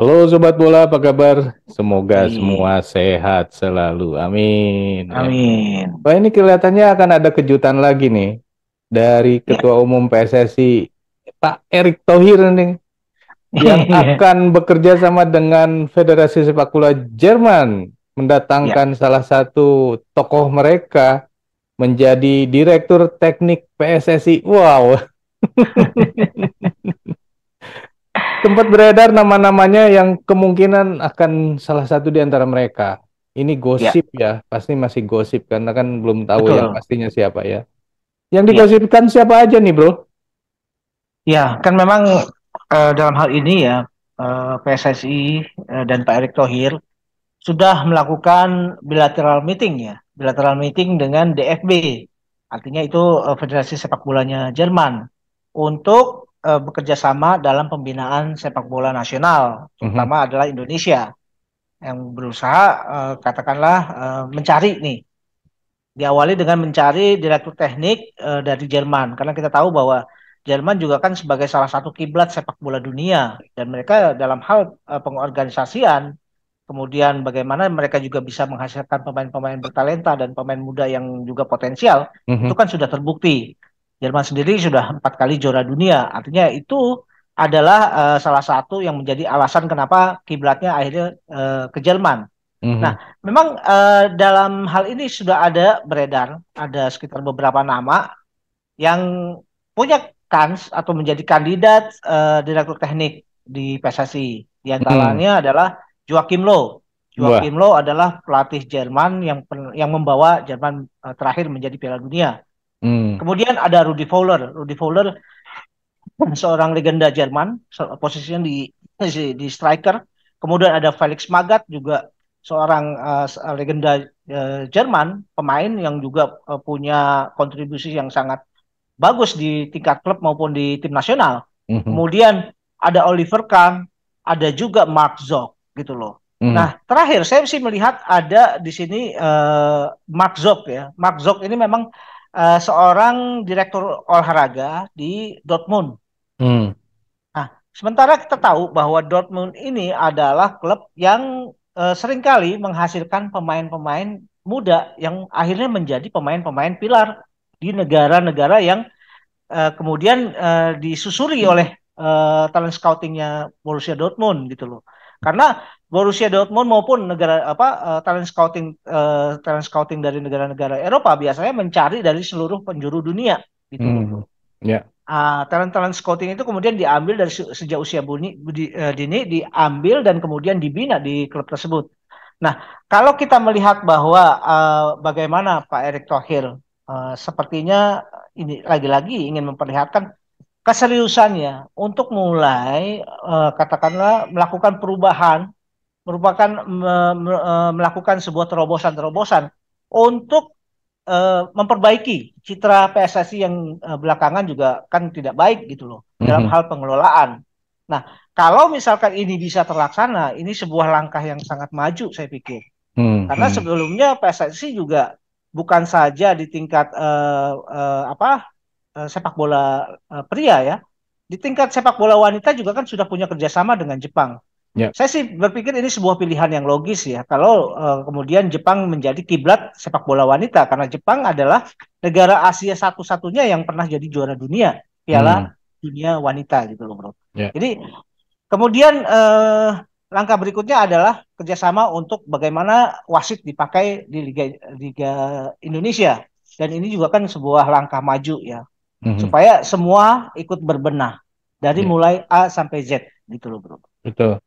Halo sobat bola, apa kabar? Semoga Amin. semua sehat selalu. Amin. Amin. Wah, ini kelihatannya akan ada kejutan lagi nih dari ya. Ketua Umum PSSI Pak Erick Thohir nih yang akan bekerja sama dengan Federasi Sepak Bola Jerman mendatangkan ya. salah satu tokoh mereka menjadi direktur teknik PSSI. Wow. sempat beredar nama-namanya yang kemungkinan akan salah satu di antara mereka. Ini gosip ya. ya, pasti masih gosip karena kan belum tahu Betul. yang pastinya siapa ya. Yang ya. digosipkan ya. siapa aja nih, Bro? Ya, kan memang uh, dalam hal ini ya uh, eh, PSSI uh, eh, dan Pak Erick Thohir sudah melakukan bilateral meeting ya, bilateral meeting dengan DFB, artinya itu uh, Federasi Sepak Bolanya Jerman untuk uh, bekerja sama dalam pembinaan sepak bola nasional, mhm. terutama mm -hmm. adalah Indonesia yang berusaha uh, katakanlah uh, mencari nih diawali dengan mencari direktur teknik uh, dari Jerman karena kita tahu bahwa Jerman juga kan sebagai salah satu kiblat sepak bola dunia dan mereka dalam hal uh, pengorganisasian kemudian bagaimana mereka juga bisa menghasilkan pemain-pemain bertalenta dan pemain muda yang juga potensial mm -hmm. itu kan sudah terbukti Jerman sendiri sudah empat kali juara dunia. Artinya itu adalah uh, salah satu yang menjadi alasan kenapa kiblatnya akhirnya uh, ke Jerman. Mm-hmm. Nah, memang uh, dalam hal ini sudah ada beredar ada sekitar beberapa nama yang punya kans atau menjadi kandidat uh, direktur teknik di PSSI. Di antaranya mm adalah Joachim Low. Joachim Low adalah pelatih Jerman yang yang membawa Jerman uh, terakhir menjadi Piala Dunia. Hmm. Kemudian ada Rudi Fowler. Rudi Fowler seorang legenda Jerman, posisinya di di, striker. Kemudian ada Felix Magath juga seorang uh, legenda uh, Jerman, pemain yang juga uh, punya kontribusi yang sangat bagus di tingkat klub maupun di tim nasional. hmm Kemudian ada Oliver Kahn, ada juga Mark Zog, gitu loh. Hmm. Nah, terakhir saya sih melihat ada di sini uh, Mark Zog ya. Mark Zog ini memang uh, seorang direktur olahraga di Dortmund. Hmm. Nah, sementara kita tahu bahwa Dortmund ini adalah klub yang uh, seringkali menghasilkan pemain-pemain muda yang akhirnya menjadi pemain-pemain pilar di negara-negara yang uh, kemudian uh, disusuri oleh uh, talent scoutingnya Borussia Dortmund gitu loh. Karena Borussia Dortmund maupun negara apa uh, talent scouting uh, talent scouting dari negara-negara Eropa biasanya mencari dari seluruh penjuru dunia gitu. Hmm. Ya. Yeah. Uh, talent talent scouting itu kemudian diambil dari se sejak usia bunyi, di, uh, eh, dini diambil dan kemudian dibina di klub tersebut. Nah, kalau kita melihat bahwa uh, bagaimana Pak Erick Thohir uh, sepertinya ini lagi-lagi ingin memperlihatkan keseriusannya untuk mulai uh, katakanlah melakukan perubahan merupakan me, me, eh, melakukan sebuah terobosan-terobosan untuk uh, memperbaiki citra PSSI yang uh, belakangan juga kan tidak baik gitu loh mm-hmm. dalam hal pengelolaan. Nah, kalau misalkan ini bisa terlaksana, ini sebuah langkah yang sangat maju saya pikir. Mm-hmm. Karena hmm. sebelumnya PSSI juga bukan saja di tingkat uh, uh, apa Eh, sepak bola uh, pria ya. Di tingkat sepak bola wanita juga kan sudah punya kerjasama dengan Jepang. Yeah. Saya sih berpikir ini sebuah pilihan yang logis ya. Kalau uh, kemudian Jepang menjadi kiblat sepak bola wanita karena Jepang adalah negara Asia satu-satunya yang pernah jadi juara dunia Piala hmm. Dunia Wanita gitu loh bro. Yeah. Jadi kemudian uh, langkah berikutnya adalah kerjasama untuk bagaimana wasit dipakai di Liga Liga Indonesia dan ini juga kan sebuah langkah maju ya hmm. supaya semua ikut berbenah dari yeah. mulai A sampai Z gitu loh bro. Betul.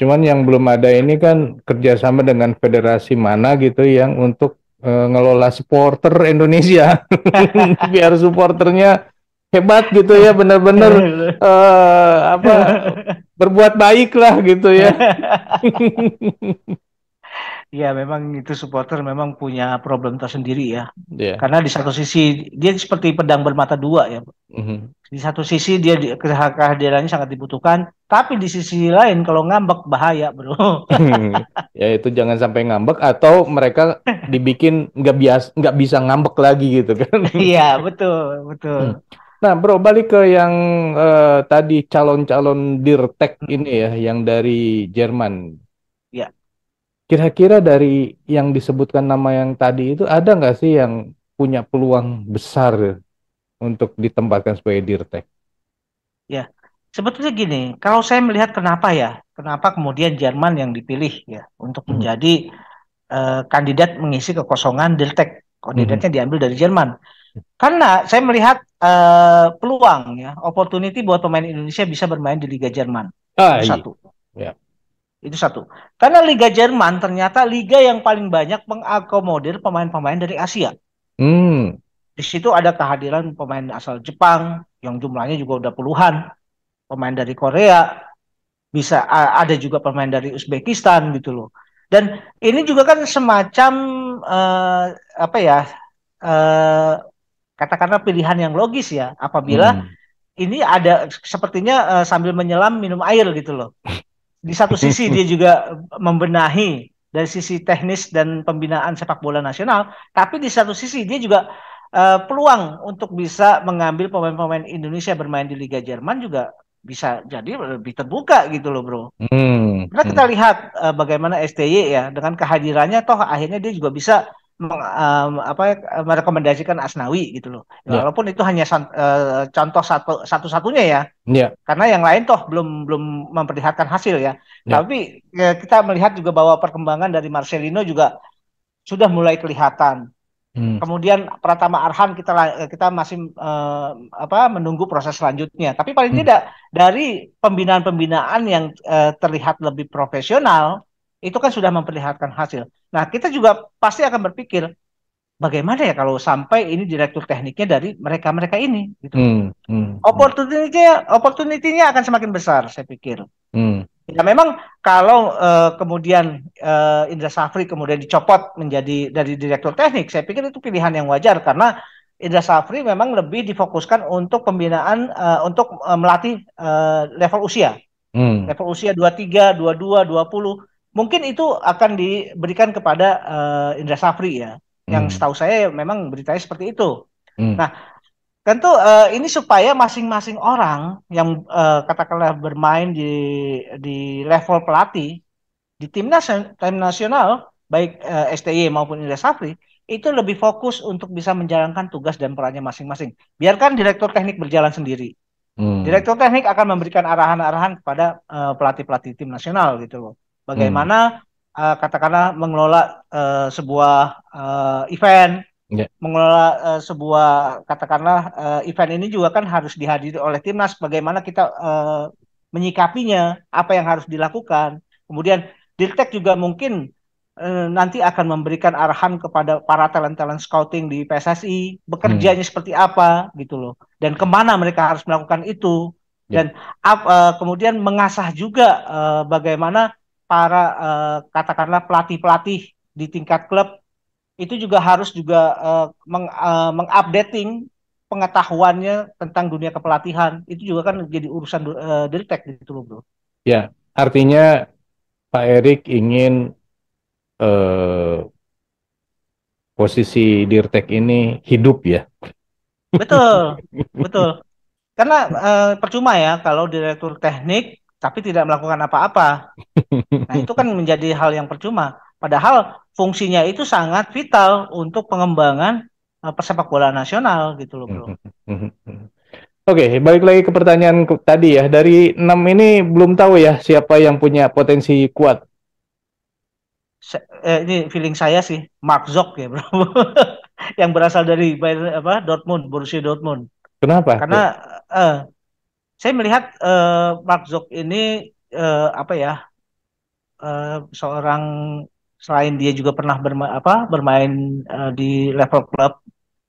Cuman yang belum ada ini kan kerjasama dengan federasi mana gitu yang untuk uh, ngelola supporter Indonesia biar supporternya hebat gitu ya benar-benar uh, apa berbuat baik lah gitu ya Iya, memang itu supporter memang punya problem tersendiri ya. Yeah. Karena di satu sisi dia seperti pedang bermata dua ya. Mm-hmm. Di satu sisi dia di, kehadirannya sangat dibutuhkan, tapi di sisi lain kalau ngambek bahaya bro. Hmm. ya itu jangan sampai ngambek atau mereka dibikin nggak bias nggak bisa ngambek lagi gitu kan? Iya betul betul. Hmm. Nah bro balik ke yang uh, tadi calon-calon dirtek ini ya yang dari Jerman Kira-kira dari yang disebutkan nama yang tadi itu ada nggak sih yang punya peluang besar untuk ditempatkan sebagai dirtek? Ya, sebetulnya gini, kalau saya melihat kenapa ya, kenapa kemudian Jerman yang dipilih ya untuk hmm. menjadi uh, kandidat mengisi kekosongan dirtek, kandidatnya hmm. diambil dari Jerman. Hmm. Karena saya melihat uh, peluang ya, opportunity buat pemain Indonesia bisa bermain di Liga Jerman. Ah, iya. satu. Ya. Itu satu. Karena Liga Jerman ternyata liga yang paling banyak mengakomodir pemain-pemain dari Asia. Hmm. Di situ ada kehadiran pemain asal Jepang yang jumlahnya juga udah puluhan, pemain dari Korea, bisa ada juga pemain dari Uzbekistan gitu loh. Dan ini juga kan semacam uh, apa ya? Uh, katakanlah pilihan yang logis ya apabila hmm. ini ada sepertinya uh, sambil menyelam minum air gitu loh di satu sisi dia juga membenahi dari sisi teknis dan pembinaan sepak bola nasional, tapi di satu sisi dia juga uh, peluang untuk bisa mengambil pemain-pemain Indonesia bermain di Liga Jerman juga bisa jadi lebih terbuka gitu loh bro. Hmm. Karena kita hmm. lihat uh, bagaimana STY ya dengan kehadirannya toh akhirnya dia juga bisa meng, um, apa merekomendasikan Asnawi gitu loh. Yeah. Ya. Walaupun itu hanya san, uh, contoh satu satunya ya. Yeah. Karena yang lain toh belum belum memperlihatkan hasil ya. Yeah. Tapi ya, kita melihat juga bahwa perkembangan dari Marcelino juga sudah mulai kelihatan. Hmm. Kemudian Pratama Arhan kita kita masih uh, apa menunggu proses selanjutnya. Tapi paling hmm. tidak dari pembinaan-pembinaan yang uh, terlihat lebih profesional itu kan sudah memperlihatkan hasil. Nah, kita juga pasti akan berpikir bagaimana ya kalau sampai ini direktur tekniknya dari mereka-mereka ini gitu. Hmm, hmm, hmm. opportunity-nya opportunity akan semakin besar saya pikir. Hmm. Ya memang kalau uh, kemudian uh, Indra Safri kemudian dicopot menjadi dari direktur teknik, saya pikir itu pilihan yang wajar karena Indra Safri memang lebih difokuskan untuk pembinaan uh, untuk uh, melatih uh, level usia. Hmm. Level usia 23, 22, 20 mungkin itu akan diberikan kepada uh, Indra Safri ya, hmm. yang setahu saya memang beritanya seperti itu. Hmm. Nah, tentu uh, ini supaya masing-masing orang yang uh, katakanlah bermain di di level pelatih di timnas tim nasional baik uh, STY maupun Indra Safri itu lebih fokus untuk bisa menjalankan tugas dan perannya masing-masing. Biarkan direktur teknik berjalan sendiri. Hmm. Direktur teknik akan memberikan arahan-arahan kepada pelatih pelatih-pelatih tim nasional gitu loh. Bagaimana hmm. uh, katakanlah mengelola uh, sebuah uh, event, yeah. mengelola uh, sebuah katakanlah uh, event ini juga kan harus dihadiri oleh timnas. Bagaimana kita uh, menyikapinya, apa yang harus dilakukan. Kemudian Dirtek juga mungkin nanti akan memberikan arahan kepada para talent-talent scouting di PSSI bekerjanya hmm. seperti apa gitu loh dan kemana mereka harus melakukan itu ya. dan uh, kemudian mengasah juga uh, bagaimana para uh, katakanlah pelatih-pelatih di tingkat klub itu juga harus juga uh, meng, uh, eh, meng pengetahuannya tentang dunia kepelatihan itu juga kan jadi urusan uh, Dirtek gitu loh bro. Ya, artinya Pak Erik ingin uh, posisi Dirtek ini hidup ya. Betul, betul. Karena uh, percuma ya kalau direktur teknik tapi tidak melakukan apa-apa. Nah, itu kan menjadi hal yang percuma. Padahal fungsinya itu sangat vital untuk pengembangan eh, persepak bola nasional gitu loh, Bro. Oke, okay, balik lagi ke pertanyaan tadi ya. Dari enam ini belum tahu ya siapa yang punya potensi kuat. Eh, ini feeling saya sih Mark Zok ya, Bro. yang berasal dari apa Dortmund, Borussia Dortmund. Kenapa? Karena eh, saya melihat uh, Mark Zuck ini uh, apa ya uh, seorang selain dia juga pernah berma apa bermain uh, di level klub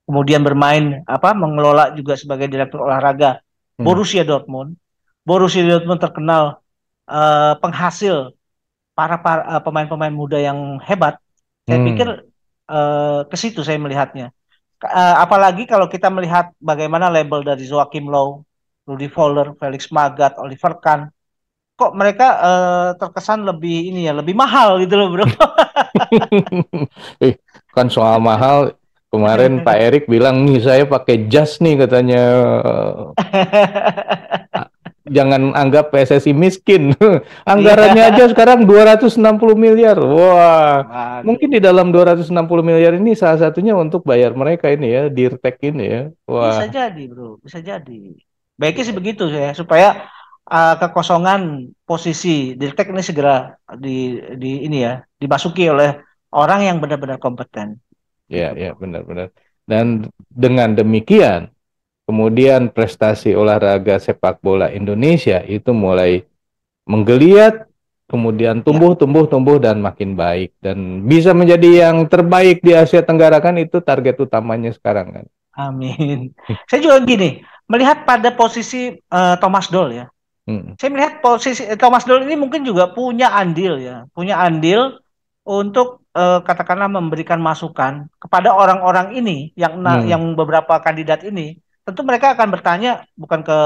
kemudian bermain apa mengelola juga sebagai direktur olahraga hmm. Borussia Dortmund Borussia Dortmund terkenal uh, penghasil para pemain-pemain uh, muda yang hebat saya hmm. pikir uh, ke situ saya melihatnya uh, apalagi kalau kita melihat bagaimana label dari Joachim Low Rudy Fowler, Felix Magath, Oliver Kahn. Kok mereka uh, terkesan lebih ini ya, lebih mahal gitu loh, Bro. eh, kan soal mahal Kemarin Pak Erik bilang nih saya pakai jas nih katanya. Jangan anggap PSSI miskin. Anggarannya iya. aja sekarang 260 miliar. Wah. Wow. Mungkin di dalam 260 miliar ini salah satunya untuk bayar mereka ini ya, Dirtek ini ya. Wah. Bisa jadi, Bro. Bisa jadi. Baiknya sih begitu ya supaya uh, kekosongan posisi di ini segera di di ini ya dimasuki oleh orang yang benar-benar kompeten. Ya, ya benar-benar. Dan dengan demikian kemudian prestasi olahraga sepak bola Indonesia itu mulai menggeliat kemudian ya. tumbuh, tumbuh, tumbuh dan makin baik dan bisa menjadi yang terbaik di Asia Tenggara kan itu target utamanya sekarang kan. Amin. Saya juga gini, melihat pada posisi uh, Thomas Doll ya. Hmm. Saya melihat posisi eh, Thomas Doll ini mungkin juga punya andil ya, punya andil untuk uh, katakanlah memberikan masukan kepada orang-orang ini yang hmm. yang beberapa kandidat ini. Tentu mereka akan bertanya bukan ke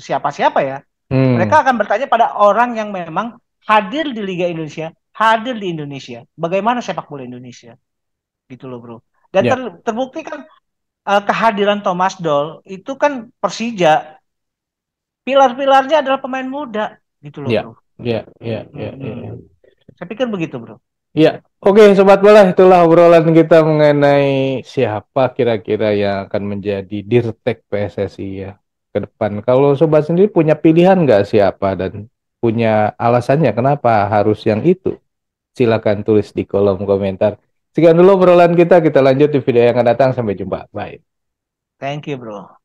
siapa-siapa ya. Hmm. Mereka akan bertanya pada orang yang memang hadir di Liga Indonesia, hadir di Indonesia. Bagaimana sepak bola Indonesia? Gitu loh, Bro. Dan yeah. ter terbukti kan uh, kehadiran Thomas Doll itu kan Persija pilar-pilarnya adalah pemain muda gitu loh. Iya. Iya, iya, iya, iya, hmm. iya, Saya pikir begitu, Bro. Iya. Oke, okay, sobat bola, itulah obrolan kita mengenai siapa kira-kira yang akan menjadi dirtek PSSI ya ke depan. Kalau sobat sendiri punya pilihan nggak siapa dan punya alasannya kenapa harus yang itu? Silakan tulis di kolom komentar. Sekian dulu perolehan kita, kita lanjut di video yang akan datang. Sampai jumpa. Bye. Thank you, bro.